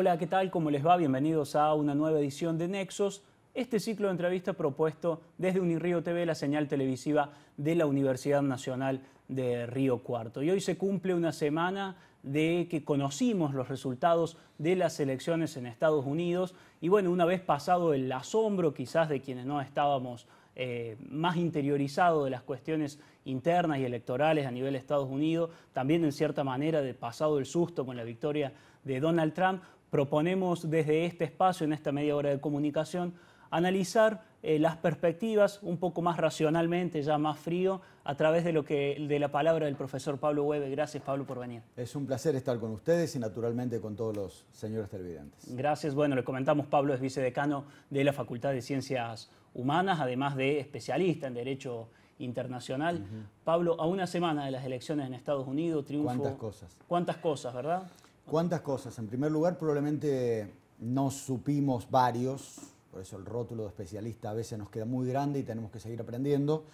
Hola, ¿qué tal? ¿Cómo les va? Bienvenidos a una nueva edición de Nexos. Este ciclo de entrevista propuesto desde Unirío TV, la señal televisiva de la Universidad Nacional de Río Cuarto. Y hoy se cumple una semana de que conocimos los resultados de las elecciones en Estados Unidos. Y bueno, una vez pasado el asombro quizás de quienes no estábamos eh, más interiorizados de las cuestiones internas y electorales a nivel de Estados Unidos, también en cierta manera de pasado el susto con la victoria de Donald Trump, Proponemos desde este espacio, en esta media hora de comunicación, analizar eh, las perspectivas un poco más racionalmente, ya más frío, a través de, lo que, de la palabra del profesor Pablo Hueve. Gracias, Pablo, por venir. Es un placer estar con ustedes y naturalmente con todos los señores televidentes. Gracias. Bueno, le comentamos, Pablo es vicedecano de la Facultad de Ciencias Humanas, además de especialista en Derecho Internacional. Pablo, a una semana de las elecciones en Estados Unidos, triunfo... ¿Cuántas cosas? ¿Cuántas cosas, verdad? ¿Cuántas cosas? En primer lugar, probablemente no supimos varios, por eso el rótulo de especialista a veces nos queda muy grande y tenemos que seguir aprendiendo.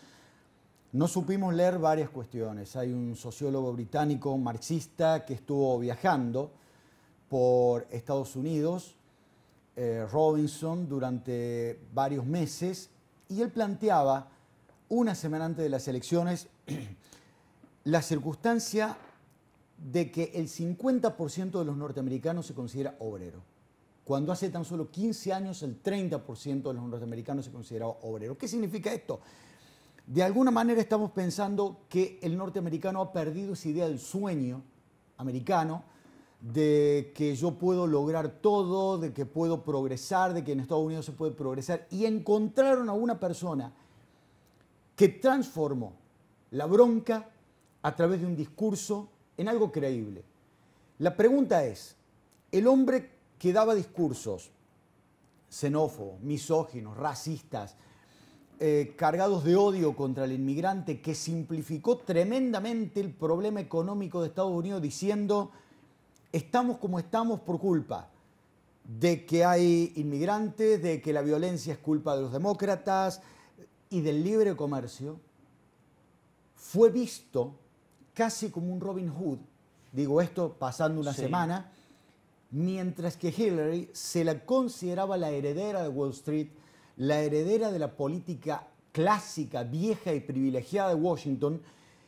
No supimos leer varias cuestiones. Hay un sociólogo británico, marxista, que estuvo viajando por Estados Unidos, eh, Robinson, durante varios meses, y él planteaba, una semana antes de las elecciones, la circunstancia de que el 50% de los norteamericanos se considera obrero, cuando hace tan solo 15 años el 30% de los norteamericanos se consideraba obrero. ¿Qué significa esto? De alguna manera estamos pensando que el norteamericano ha perdido esa idea del sueño americano, de que yo puedo lograr todo, de que puedo progresar, de que en Estados Unidos se puede progresar, y encontraron a una persona que transformó la bronca a través de un discurso en algo creíble. La pregunta es, el hombre que daba discursos xenófobos, misóginos, racistas, eh, cargados de odio contra el inmigrante, que simplificó tremendamente el problema económico de Estados Unidos diciendo, estamos como estamos por culpa de que hay inmigrantes, de que la violencia es culpa de los demócratas y del libre comercio, fue visto casi como un Robin Hood, digo esto pasando una semana, mientras que Hillary se la consideraba la heredera de Wall Street, la heredera de la política clásica, vieja y privilegiada de Washington,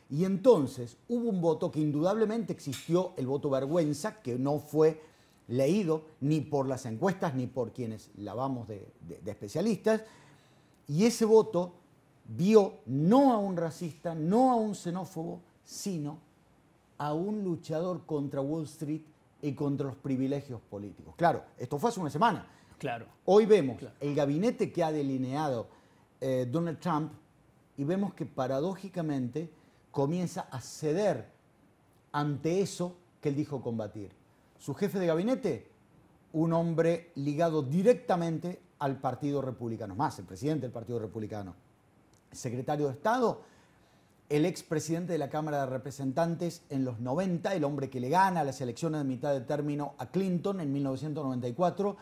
y entonces hubo un voto que indudablemente existió, el voto vergüenza, que no fue leído ni por las encuestas ni por quienes lavamos de, de especialistas, y ese voto vio no a un racista, no a un xenófobo, sino a un luchador contra Wall Street y contra los privilegios políticos. Claro, esto fue hace una semana. Claro. Hoy vemos el gabinete que ha delineado eh, Donald Trump y vemos que paradójicamente comienza a ceder ante eso que él dijo combatir. Su jefe de gabinete, un hombre ligado directamente al Partido Republicano, más el presidente del Partido Republicano, secretario de Estado, el expresidente de la Cámara de Representantes en los 90, el hombre que le gana las elecciones de mitad de término a Clinton en 1994,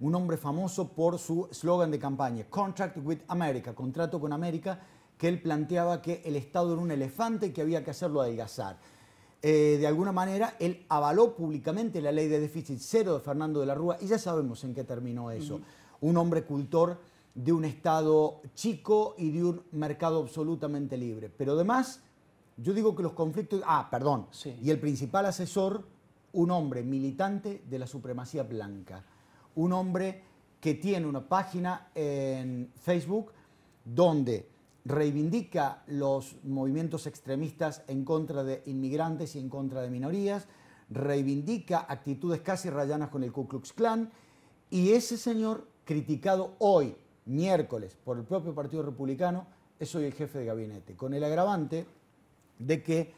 un hombre famoso por su eslogan de campaña, Contract with America, contrato con América, que él planteaba que el Estado era un elefante y que había que hacerlo adelgazar. Eh, de alguna manera, él avaló públicamente la ley de déficit cero de Fernando de la Rúa y ya sabemos en qué terminó eso. Un hombre cultor de un Estado chico y de un mercado absolutamente libre. Pero además, yo digo que los conflictos... Ah, perdón. Y el principal asesor, un hombre militante de la supremacía blanca. Un hombre que tiene una página en Facebook donde reivindica los movimientos extremistas en contra de inmigrantes y en contra de minorías, reivindica actitudes casi rayanas con el Ku Klux Klan, y ese señor criticado hoy miércoles por el propio Partido Republicano, es hoy el jefe de gabinete, con el agravante de que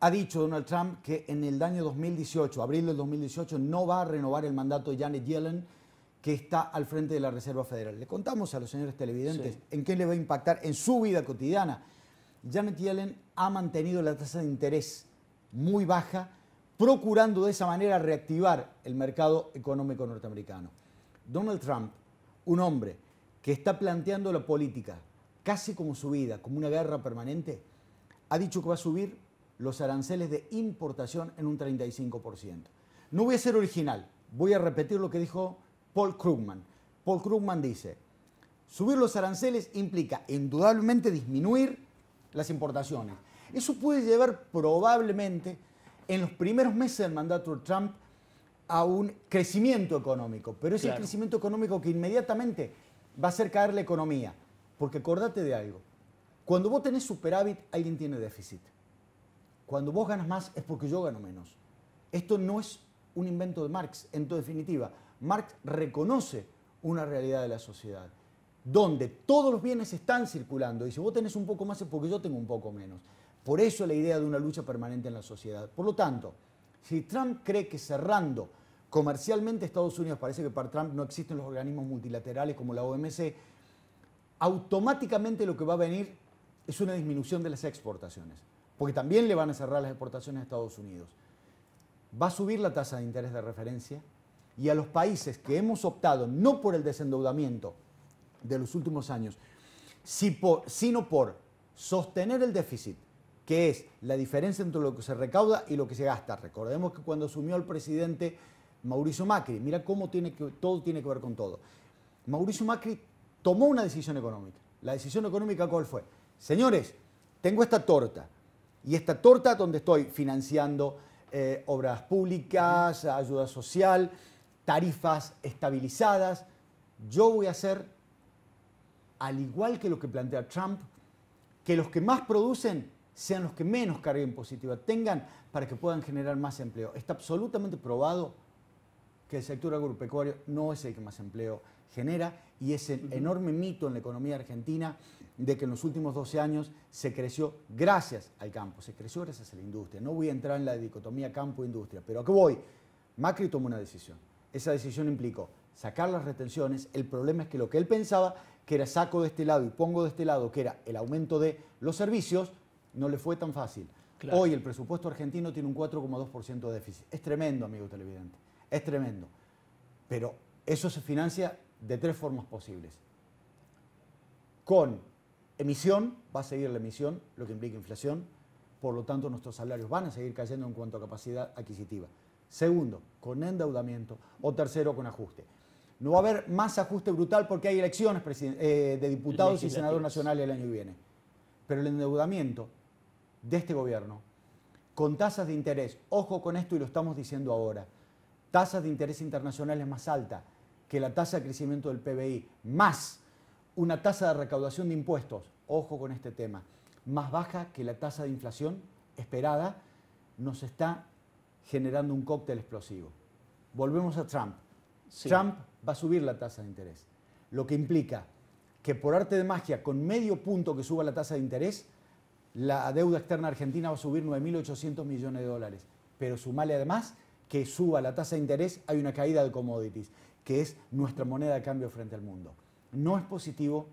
ha dicho Donald Trump que en el año 2018, abril del 2018, no va a renovar el mandato de Janet Yellen, que está al frente de la Reserva Federal. Le contamos a los señores televidentes en qué le va a impactar en su vida cotidiana. Janet Yellen ha mantenido la tasa de interés muy baja, procurando de esa manera reactivar el mercado económico norteamericano. Donald Trump, un hombre que está planteando la política casi como su vida, como una guerra permanente, ha dicho que va a subir los aranceles de importación en un 35%. No voy a ser original, voy a repetir lo que dijo Paul Krugman. Paul Krugman dice, subir los aranceles implica indudablemente disminuir las importaciones. Eso puede llevar probablemente en los primeros meses del mandato de Trump a un crecimiento económico, pero es el crecimiento económico que inmediatamente va a hacer caer la economía. Porque acordate de algo. Cuando vos tenés superávit, alguien tiene déficit. Cuando vos ganas más es porque yo gano menos. Esto no es un invento de Marx, en toda definitiva. Marx reconoce una realidad de la sociedad, donde todos los bienes están circulando y si vos tenés un poco más es porque yo tengo un poco menos. Por eso la idea de una lucha permanente en la sociedad. Por lo tanto, si Trump cree que cerrando comercialmente Estados Unidos, parece que para Trump no existen los organismos multilaterales como la OMC, automáticamente lo que va a venir es una disminución de las exportaciones, porque también le van a cerrar las exportaciones a Estados Unidos. Va a subir la tasa de interés de referencia y a los países que hemos optado no por el desendeudamiento de los últimos años, sino por sostener el déficit, que es la diferencia entre lo que se recauda y lo que se gasta. Recordemos que cuando asumió el presidente Mauricio Macri. Mira cómo tiene todo tiene que ver con todo. Mauricio Macri tomó una decisión económica. ¿La decisión económica cuál fue? Señores, tengo esta torta. Y esta torta donde estoy financiando eh, obras públicas, ayuda social, tarifas estabilizadas. Yo voy a hacer, al igual que lo que plantea Trump, que los que más producen sean los que menos carguen impositiva tengan para que puedan generar más empleo. Está absolutamente probado que el sector agropecuario no es el que más empleo genera y ese enorme mito en la economía argentina de que en los últimos 12 años se creció gracias al campo, se creció gracias a la industria. No voy a entrar en la dicotomía campo-industria, pero ¿a qué voy? Macri tomó una decisión. Esa decisión implicó sacar las retenciones. El problema es que lo que él pensaba, que era saco de este lado y pongo de este lado, que era el aumento de los servicios, no le fue tan fácil. Hoy el presupuesto argentino tiene un 4,2% de déficit. Es tremendo, amigo televidente es tremendo. Pero eso se financia de tres formas posibles. Con emisión, va a seguir la emisión, lo que implica inflación, por lo tanto nuestros salarios van a seguir cayendo en cuanto a capacidad adquisitiva. Segundo, con endeudamiento o tercero, con ajuste. No va a haber más ajuste brutal porque hay elecciones eh, de diputados y senadores nacionales el año que viene. Pero el endeudamiento de este gobierno, con tasas de interés, ojo con esto y lo estamos diciendo ahora, tasas de interés internacionales más alta que la tasa de crecimiento del PBI, más una tasa de recaudación de impuestos, ojo con este tema, más baja que la tasa de inflación esperada, nos está generando un cóctel explosivo. Volvemos a Trump. Trump va a subir la tasa de interés, lo que implica que por arte de magia, con medio punto que suba la tasa de interés, la deuda externa argentina va a subir 9.800 millones de dólares. Pero sumale además que suba la tasa de interés, hay una caída de commodities, que es nuestra moneda de cambio frente al mundo. No es positivo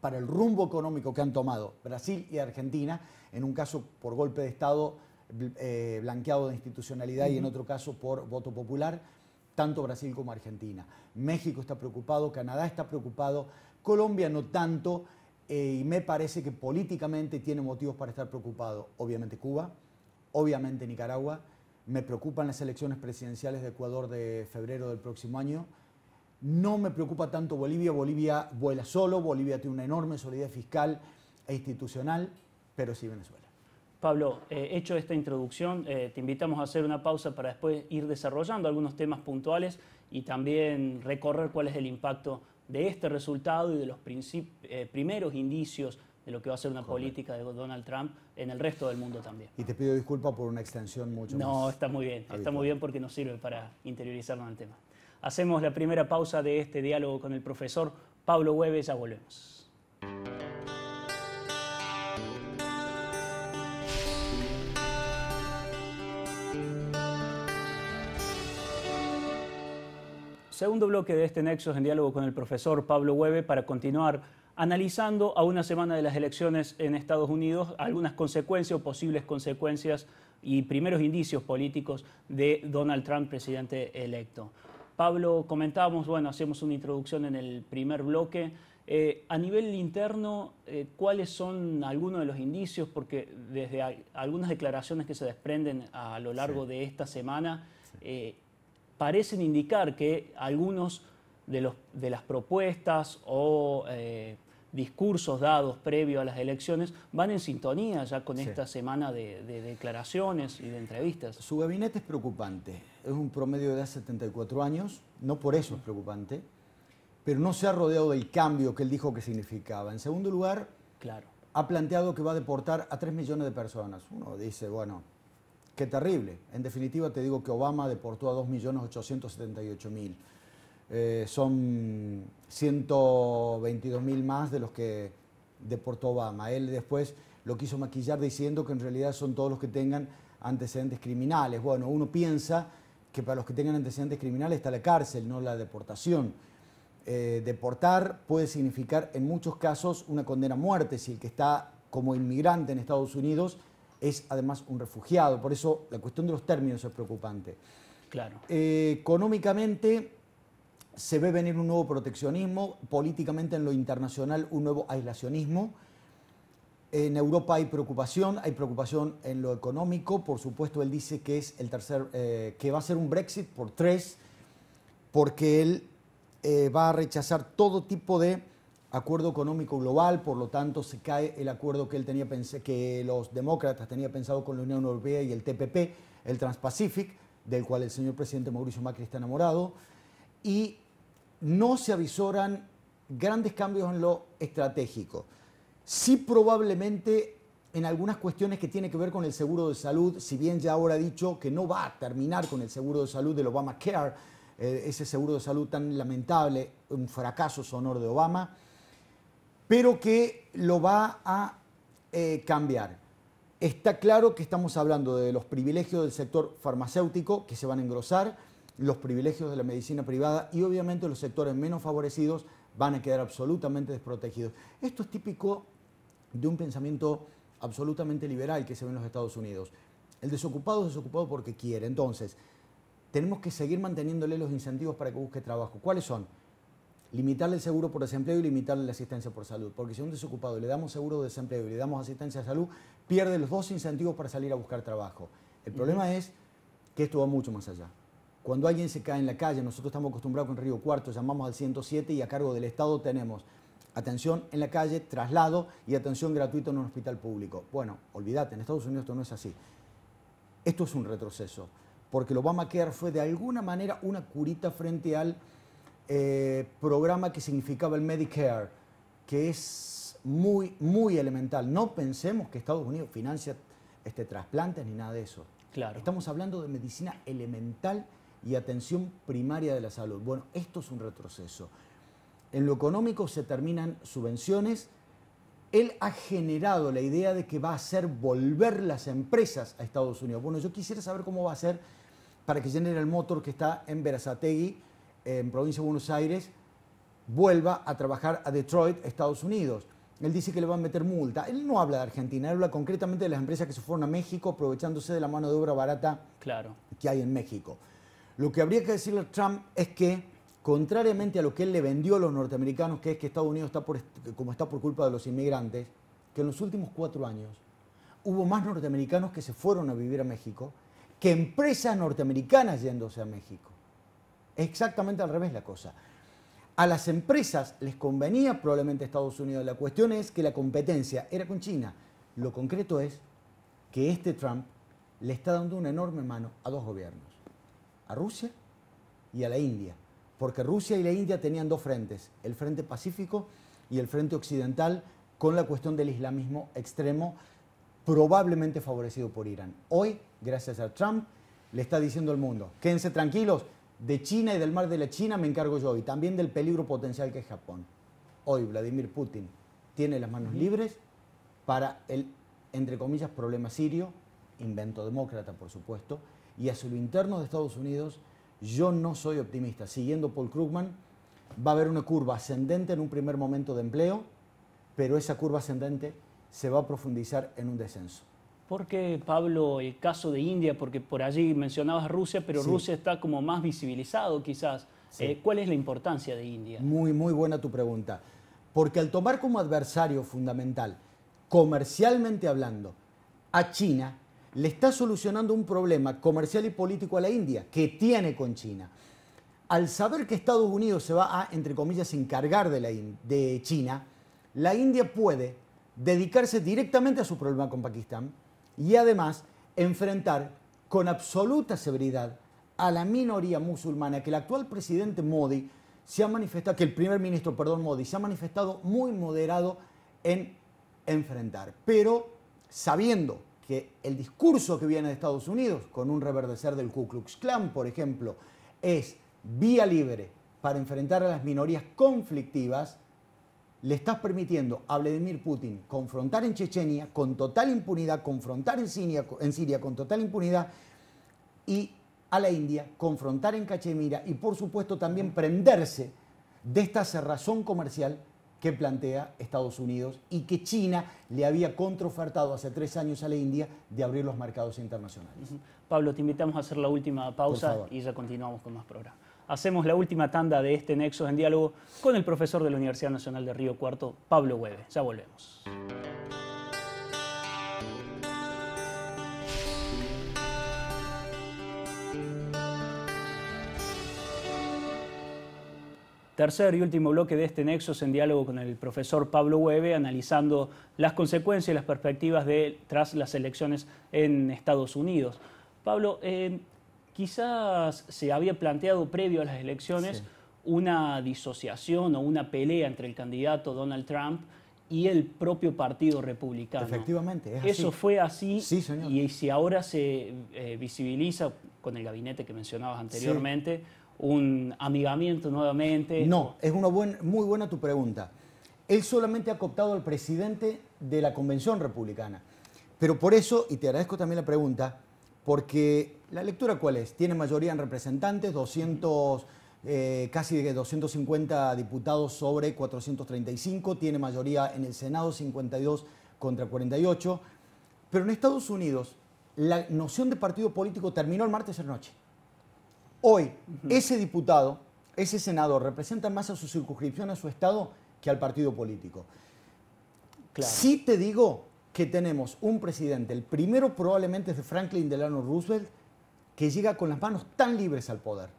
para el rumbo económico que han tomado Brasil y Argentina, en un caso por golpe de Estado eh, blanqueado de institucionalidad y en otro caso por voto popular, tanto Brasil como Argentina. México está preocupado, Canadá está preocupado, Colombia no tanto, eh, y me parece que políticamente tiene motivos para estar preocupado, obviamente Cuba, obviamente Nicaragua, me preocupan las elecciones presidenciales de Ecuador de febrero del próximo año. No me preocupa tanto Bolivia, Bolivia vuela solo, Bolivia tiene una enorme solidez fiscal e institucional, pero sí Venezuela. Pablo, eh, hecho esta introducción, eh, te invitamos a hacer una pausa para después ir desarrollando algunos temas puntuales y también recorrer cuál es el impacto de este resultado y de los eh, primeros indicios de lo que va a ser una política de Donald Trump en el resto del mundo también. Y te pido disculpas por una extensión mucho no, más. No, está muy bien, está muy bien porque nos sirve para interiorizarnos en el tema. Hacemos la primera pausa de este diálogo con el profesor Pablo Hueves, ya volvemos. segundo bloque de este es en diálogo con el profesor Pablo Hueve para continuar analizando a una semana de las elecciones en Estados Unidos algunas consecuencias o posibles consecuencias y primeros indicios políticos de Donald Trump, presidente electo. Pablo, comentábamos, bueno, hacemos una introducción en el primer bloque. Eh, a nivel interno, eh, ¿cuáles son algunos de los indicios? Porque desde algunas declaraciones que se desprenden a lo largo de esta semana, eh, parecen indicar que algunos de, las propuestas o eh, discursos dados previo a las elecciones van en sintonía ya con esta semana de, declaraciones y de entrevistas. Su gabinete es preocupante, es un promedio de 74 años, no por eso es preocupante, pero no se ha rodeado del cambio que él dijo que significaba. En segundo lugar, claro. ha planteado que va a deportar a 3 millones de personas. Uno dice, bueno, qué terrible. En definitiva, te digo que Obama deportó a 2.878.000. Eh, son 122.000 más de los que deportó Obama. Él después lo quiso maquillar diciendo que en realidad son todos los que tengan antecedentes criminales. Bueno, uno piensa que para los que tengan antecedentes criminales está la cárcel, no la deportación. Eh, deportar puede significar en muchos casos una condena a muerte si el que está como inmigrante en Estados Unidos es además un refugiado. Por eso la cuestión de los términos es preocupante. Claro. Eh, económicamente, se ve venir un nuevo proteccionismo, políticamente en lo internacional un nuevo aislacionismo. En Europa hay preocupación, hay preocupación en lo económico, por supuesto él dice que es el tercer, eh, que va a ser un Brexit por tres, porque él eh, va a rechazar todo tipo de acuerdo económico global, por lo tanto se cae el acuerdo que él tenía que los demócratas tenían pensado con la Unión Europea y el TPP, el Transpacific, del cual el señor presidente Mauricio Macri está enamorado, y no se avisoran grandes cambios en lo estratégico. Sí probablemente en algunas cuestiones que tienen que ver con el seguro de salud, si bien ya ahora ha dicho que no va a terminar con el seguro de salud del Obamacare, eh, ese seguro de salud tan lamentable, un fracaso sonoro de Obama, pero que lo va a eh, cambiar. Está claro que estamos hablando de los privilegios del sector farmacéutico que se van a engrosar, los privilegios de la medicina privada y obviamente los sectores menos favorecidos van a quedar absolutamente desprotegidos. Esto es típico de un pensamiento absolutamente liberal que se ve en los Estados Unidos. El desocupado es desocupado porque quiere. Entonces, tenemos que seguir manteniéndole los incentivos para que busque trabajo. ¿Cuáles son? Limitarle el seguro por desempleo y limitarle la asistencia por salud. Porque si a un desocupado le damos seguro de desempleo y le damos asistencia de salud, pierde los dos incentivos para salir a buscar trabajo. El problema es que esto va mucho más allá. Cuando alguien se cae en la calle, nosotros estamos acostumbrados con Río Cuarto, llamamos al 107 y a cargo del Estado tenemos atención en la calle, traslado y atención gratuita en un hospital público. Bueno, olvídate, en Estados Unidos esto no es así. Esto es un retroceso, porque el Obamacare fue de alguna manera una curita frente al eh, programa que significaba el Medicare, que es muy, muy elemental. No pensemos que Estados Unidos financia este, trasplantes ni nada de eso. Claro. Estamos hablando de medicina elemental y atención primaria de la salud. Bueno, esto es un retroceso. En lo económico se terminan subvenciones. Él ha generado la idea de que va a hacer volver las empresas a Estados Unidos. Bueno, yo quisiera saber cómo va a ser para que General motor que está en Berazategui, en provincia de Buenos Aires, vuelva a trabajar a Detroit, Estados Unidos. Él dice que le van a meter multa. Él no habla de Argentina, él habla concretamente de las empresas que se fueron a México aprovechándose de la mano de obra barata claro. que hay en México. Lo que habría que decirle a Trump es que, contrariamente a lo que él le vendió a los norteamericanos, que es que Estados Unidos está por, como está por culpa de los inmigrantes, que en los últimos cuatro años hubo más norteamericanos que se fueron a vivir a México que empresas norteamericanas yéndose a México. Es exactamente al revés la cosa. A las empresas les convenía probablemente Estados Unidos. La cuestión es que la competencia era con China. Lo concreto es que este Trump le está dando una enorme mano a dos gobiernos a Rusia y a la India, porque Rusia y la India tenían dos frentes, el frente pacífico y el frente occidental, con la cuestión del islamismo extremo, probablemente favorecido por Irán. Hoy, gracias a Trump, le está diciendo al mundo, quédense tranquilos, de China y del mar de la China me encargo yo y también del peligro potencial que es Japón. Hoy Vladimir Putin tiene las manos libres para el, entre comillas, problema sirio, invento demócrata, por supuesto, y hacia lo interno de Estados Unidos, yo no soy optimista. Siguiendo Paul Krugman, va a haber una curva ascendente en un primer momento de empleo, pero esa curva ascendente se va a profundizar en un descenso. ¿Por qué, Pablo, el caso de India? Porque por allí mencionabas Rusia, pero Rusia está como más visibilizado quizás. Eh, ¿Cuál es la importancia de India? Muy, muy buena tu pregunta. Porque al tomar como adversario fundamental, comercialmente hablando, a China, le está solucionando un problema comercial y político a la India que tiene con China. Al saber que Estados Unidos se va a, entre comillas, encargar de, de China, la India puede dedicarse directamente a su problema con Pakistán y además enfrentar con absoluta severidad a la minoría musulmana que el actual presidente Modi se ha manifestado, que el primer ministro, perdón, Modi, se ha manifestado muy moderado en enfrentar. Pero sabiendo que el discurso que viene de Estados Unidos, con un reverdecer del Ku Klux Klan, por ejemplo, es vía libre para enfrentar a las minorías conflictivas, le estás permitiendo a Vladimir Putin confrontar en Chechenia con total impunidad, confrontar en Siria, con total impunidad y a la India confrontar en Cachemira y por supuesto también prenderse de esta cerrazón comercial que plantea Estados Unidos y que China le había contraofertado hace tres años a la India de abrir los mercados internacionales. Pablo, te invitamos a hacer la última pausa y ya continuamos con más programa. Hacemos la última tanda de este Nexo en diálogo con el profesor de la Universidad Nacional de Río Cuarto, Pablo Hueve. Ya volvemos. Tercer y último bloque de este nexo es en diálogo con el profesor Pablo Hueve, analizando las consecuencias y las perspectivas tras las elecciones en Estados Unidos. Pablo, eh, quizás se había planteado previo a las elecciones una disociación o una pelea entre el candidato Donald Trump y el propio Partido Republicano. Efectivamente, Eso fue así y si ahora se eh, visibiliza con el gabinete que mencionabas anteriormente, un amigamiento nuevamente? No, es una muy buena tu pregunta. Él solamente ha cooptado al presidente de la Convención Republicana. Pero por eso, y te agradezco también la pregunta, porque la lectura cuál es? Tiene mayoría en representantes, 200, eh, casi 250 diputados sobre 435, tiene mayoría en el Senado, 52 contra 48. Pero en Estados Unidos, la noción de partido político terminó el martes de noche. Hoy, ese diputado, ese senador, representa más a su circunscripción, a su estado, que al partido político. Si Sí te digo que tenemos un presidente, el primero probablemente es de Franklin Delano Roosevelt, que llega con las manos tan libres al poder,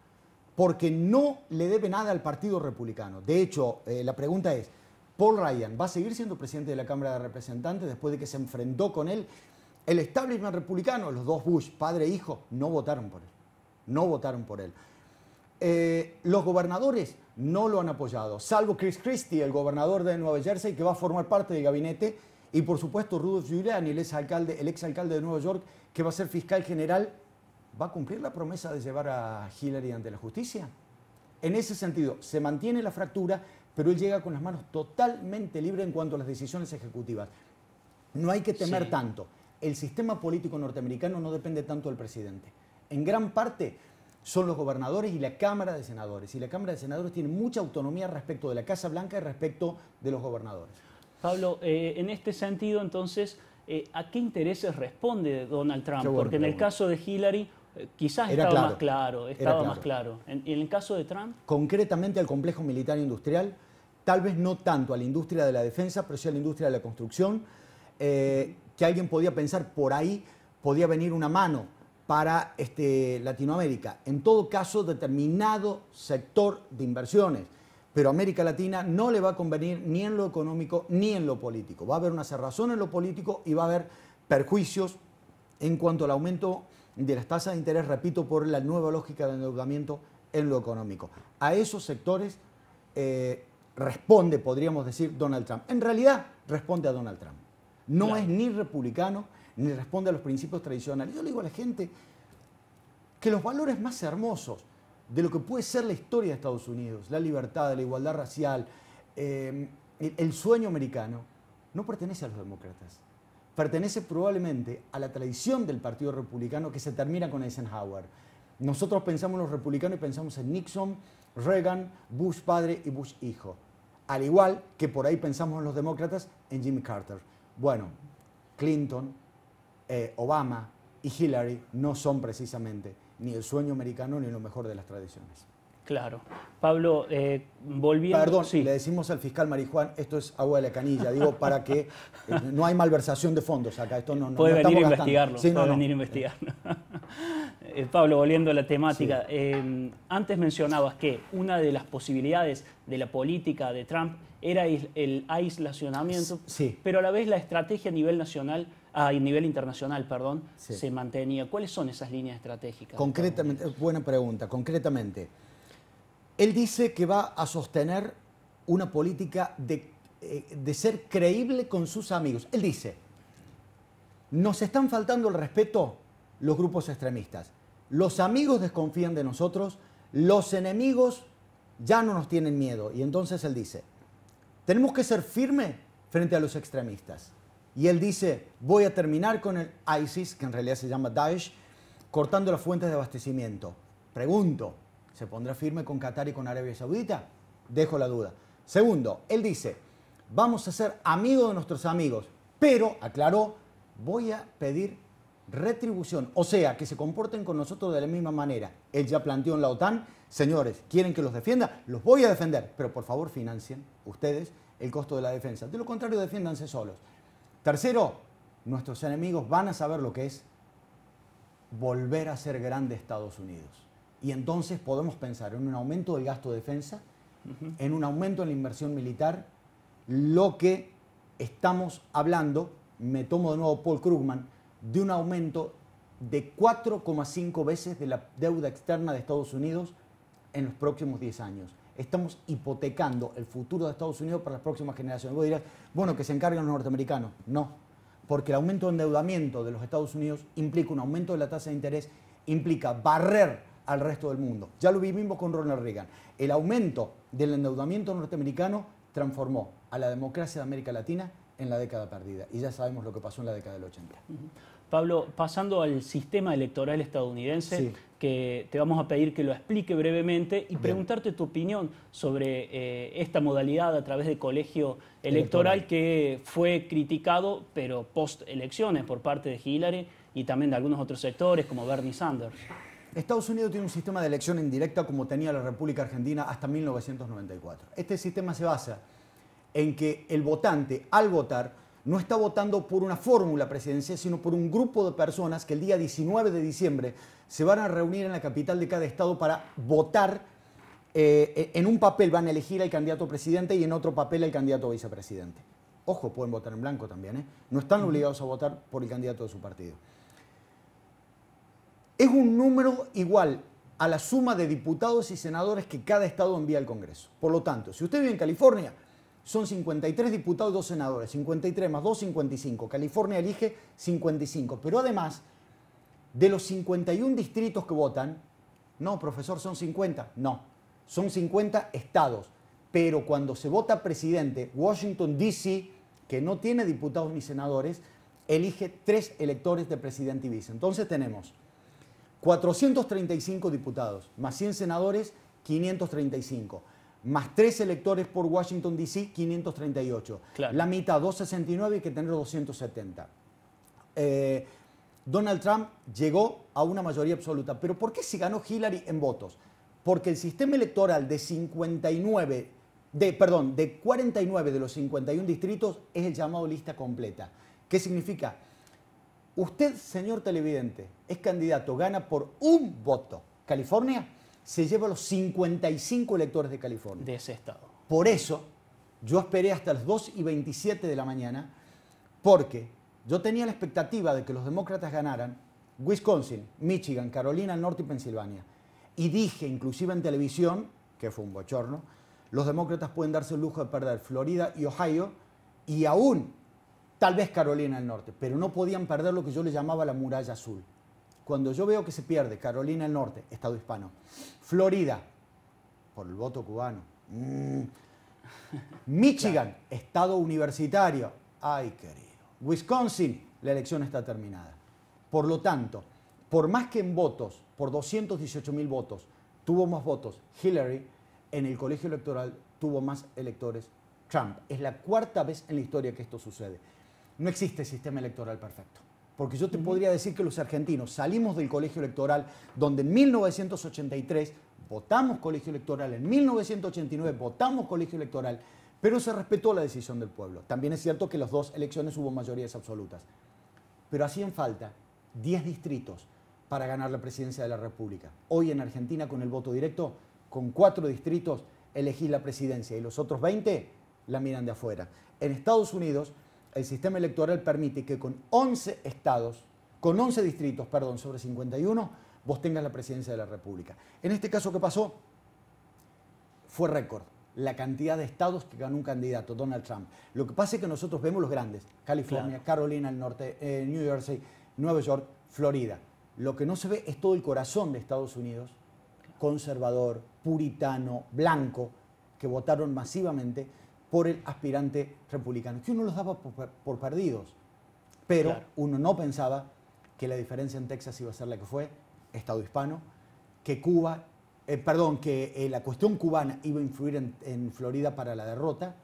porque no le debe nada al Partido Republicano. De hecho, eh, la pregunta es, Paul Ryan va a seguir siendo presidente de la Cámara de Representantes después de que se enfrentó con él. El establishment republicano, los dos Bush, padre e hijo, no votaron por él no votaron por él. Eh, los gobernadores no lo han apoyado, salvo Chris Christie, el gobernador de Nueva Jersey, que va a formar parte del gabinete, y por supuesto Rudolf Giuliani, el exalcalde, el exalcalde de Nueva York, que va a ser fiscal general, ¿va a cumplir la promesa de llevar a Hillary ante la justicia? En ese sentido, se mantiene la fractura, pero él llega con las manos totalmente libres en cuanto a las decisiones ejecutivas. No hay que temer tanto. El sistema político norteamericano no depende tanto del presidente en gran parte son los gobernadores y la Cámara de Senadores. Y la Cámara de Senadores tiene mucha autonomía respecto de la Casa Blanca y respecto de los gobernadores. Pablo, eh, en este sentido, entonces, eh, ¿a qué intereses responde Donald Trump? Porque en el caso de Hillary eh, quizás estaba más claro, estaba más claro. ¿En, en el caso de Trump? Concretamente al complejo militar industrial, tal vez no tanto a la industria de la defensa, pero sí a la industria de la construcción, que alguien podía pensar por ahí podía venir una mano para este, Latinoamérica. En todo caso, determinado sector de inversiones. Pero América Latina no le va a convenir ni en lo económico ni en lo político. Va a haber una cerrazón en lo político y va a haber perjuicios en cuanto al aumento de las tasas de interés, repito, por la nueva lógica de endeudamiento en lo económico. A esos sectores eh, responde, podríamos decir, Donald Trump. En realidad, responde a Donald Trump. No es ni republicano ni responde a los principios tradicionales. Yo le digo a la gente que los valores más hermosos de lo que puede ser la historia de Estados Unidos, la libertad, la igualdad racial, eh, el sueño americano, no pertenece a los demócratas. Pertenece probablemente a la tradición del Partido Republicano que se termina con Eisenhower. Nosotros pensamos en los republicanos y pensamos en Nixon, Reagan, Bush padre y Bush hijo. Al igual que por ahí pensamos en los demócratas, en Jimmy Carter. Bueno, Clinton, eh, Obama y Hillary no son precisamente ni el sueño americano ni lo mejor de las tradiciones. Claro. Pablo, eh, volviendo... Perdón, le decimos al fiscal Marijuán, esto es agua de la canilla, digo, para que eh, no hay malversación de fondos acá, esto no... no puede no venir a investigarlo, sí, puede venir a investigarlo. Eh, Pablo, volviendo a la temática, antes mencionabas que una de las posibilidades de la política de Trump era el aislacionamiento, pero a la vez la estrategia a nivel nacional a ah, nivel internacional, perdón, se mantenía. ¿Cuáles son esas líneas estratégicas? Concretamente, buena pregunta, concretamente. Él dice que va a sostener una política de, eh, de ser creíble con sus amigos. Él dice, nos están faltando el respeto los grupos extremistas. Los amigos desconfían de nosotros, los enemigos ya no nos tienen miedo. Y entonces él dice, tenemos que ser firmes frente a los extremistas y él dice, voy a terminar con el ISIS, que en realidad se llama Daesh, cortando las fuentes de abastecimiento. Pregunto, ¿se pondrá firme con Qatar y con Arabia Saudita? Dejo la duda. Segundo, él dice, vamos a ser amigos de nuestros amigos, pero, aclaró, voy a pedir retribución, o sea, que se comporten con nosotros de la misma manera. Él ya planteó en la OTAN, señores, ¿quieren que los defienda? Los voy a defender, pero por favor financien ustedes el costo de la defensa. De lo contrario, defiéndanse solos. Tercero, nuestros enemigos van a saber lo que es volver a ser grande Estados Unidos. Y entonces podemos pensar en un aumento del gasto de defensa, en un aumento en la inversión militar, lo que estamos hablando, me tomo de nuevo Paul Krugman, de un aumento de 4,5 veces de la deuda externa de Estados Unidos en los próximos 10 años estamos hipotecando el futuro de Estados Unidos para las próximas generaciones. Vos dirás, bueno, que se encarguen los norteamericanos. No, porque el aumento de endeudamiento de los Estados Unidos implica un aumento de la tasa de interés, implica barrer al resto del mundo. Ya lo vivimos con Ronald Reagan. El aumento del endeudamiento norteamericano transformó a la democracia de América Latina en la década perdida. Y ya sabemos lo que pasó en la década del 80. Pablo, pasando al sistema electoral estadounidense, que te vamos a pedir que lo explique brevemente y preguntarte tu opinión sobre eh, esta modalidad a través del colegio electoral. que fue criticado, pero post elecciones por parte de Hillary y también de algunos otros sectores como Bernie Sanders. Estados Unidos tiene un sistema de elección indirecta como tenía la República Argentina hasta 1994. Este sistema se basa en que el votante, al votar, no está votando por una fórmula presidencial, sino por un grupo de personas que el día 19 de diciembre se van a reunir en la capital de cada estado para votar. Eh, en un papel van a elegir al candidato presidente y en otro papel al candidato vicepresidente. Ojo, pueden votar en blanco también, ¿eh? No están obligados a votar por el candidato de su partido. Es un número igual a la suma de diputados y senadores que cada estado envía al Congreso. Por lo tanto, si usted vive en California, son 53 diputados y 2 senadores, 53 más 2, 55. California elige 55, pero además de los 51 distritos que votan, no, profesor, son 50, no, son 50 estados. Pero cuando se vota presidente, Washington, D.C., que no tiene diputados ni senadores, elige tres electores de presidente y vice. Entonces tenemos 435 diputados, más 100 senadores, 535, más tres electores por Washington, D.C., 538. La mitad, 269, hay que tener 270. Donald Trump llegó a una mayoría absoluta. Pero ¿por qué se ganó Hillary en votos? Porque el sistema electoral de 59, de, perdón, de 49 de los 51 distritos es el llamado lista completa. ¿Qué significa? Usted, señor televidente, es candidato, gana por un voto. California se lleva a los 55 electores de California. De ese estado. Por eso, yo esperé hasta las 2 y 27 de la mañana, porque yo tenía la expectativa de que los demócratas ganaran Wisconsin, Michigan, Carolina del Norte y Pensilvania. Y dije, inclusive en televisión, que fue un bochorno, los demócratas pueden darse el lujo de perder Florida y Ohio y aún tal vez Carolina del Norte, pero no podían perder lo que yo le llamaba la muralla azul. Cuando yo veo que se pierde Carolina del Norte, Estado hispano, Florida, por el voto cubano, mm, Michigan, Estado universitario, ay querido Wisconsin, la elección está terminada. Por lo tanto, por más que en votos, por 218 mil votos, tuvo más votos Hillary, en el colegio electoral tuvo más electores Trump. Es la cuarta vez en la historia que esto sucede. No existe sistema electoral perfecto. Porque yo te podría decir que los argentinos salimos del colegio electoral donde en 1983 votamos colegio electoral, en 1989 votamos colegio electoral, pero se respetó la decisión del pueblo. También es cierto que las dos elecciones hubo mayorías absolutas. Pero hacían falta 10 distritos para ganar la presidencia de la República. Hoy en Argentina, con el voto directo, con cuatro distritos elegís la presidencia y los otros 20 la miran de afuera. En Estados Unidos, el sistema electoral permite que con 11 estados, con 11 distritos, perdón, sobre 51, vos tengas la presidencia de la República. En este caso, ¿qué pasó? Fue récord la cantidad de estados que ganó un candidato, Donald Trump. Lo que pasa es que nosotros vemos los grandes, California, Carolina del Norte, eh, New Jersey, Nueva York, Florida. Lo que no se ve es todo el corazón de Estados Unidos, conservador, puritano, blanco, que votaron masivamente por el aspirante republicano, que uno los daba por, perdidos, pero uno no pensaba que la diferencia en Texas iba a ser la que fue, Estado hispano, que Cuba eh, perdón, que eh, la cuestión cubana iba a influir en, Florida para la derrota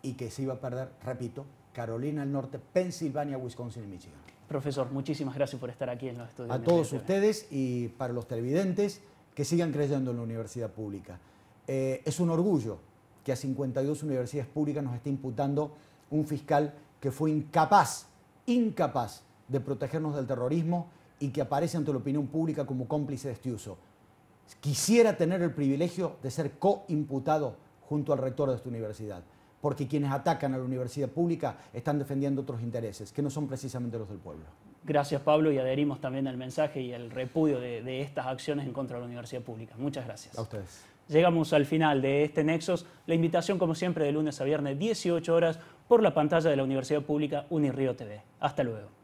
y que se iba a perder, repito, Carolina del Norte, Pensilvania, Wisconsin y Michigan. Profesor, muchísimas gracias por estar aquí en los estudios. A todos ustedes y para los televidentes que sigan creyendo en la universidad pública. Eh, es un orgullo que a 52 universidades públicas nos esté imputando un fiscal que fue incapaz, incapaz de protegernos del terrorismo y que aparece ante la opinión pública como cómplice de este uso quisiera tener el privilegio de ser coimputado junto al rector de esta universidad, porque quienes atacan a la universidad pública están defendiendo otros intereses, que no son precisamente los del pueblo. Gracias Pablo y adherimos también al mensaje y al repudio de, estas acciones en contra de la universidad pública. Muchas gracias. A ustedes. Llegamos al final de este Nexos. La invitación, como siempre, de lunes a viernes, 18 horas, por la pantalla de la Universidad Pública Unirío TV. Hasta luego.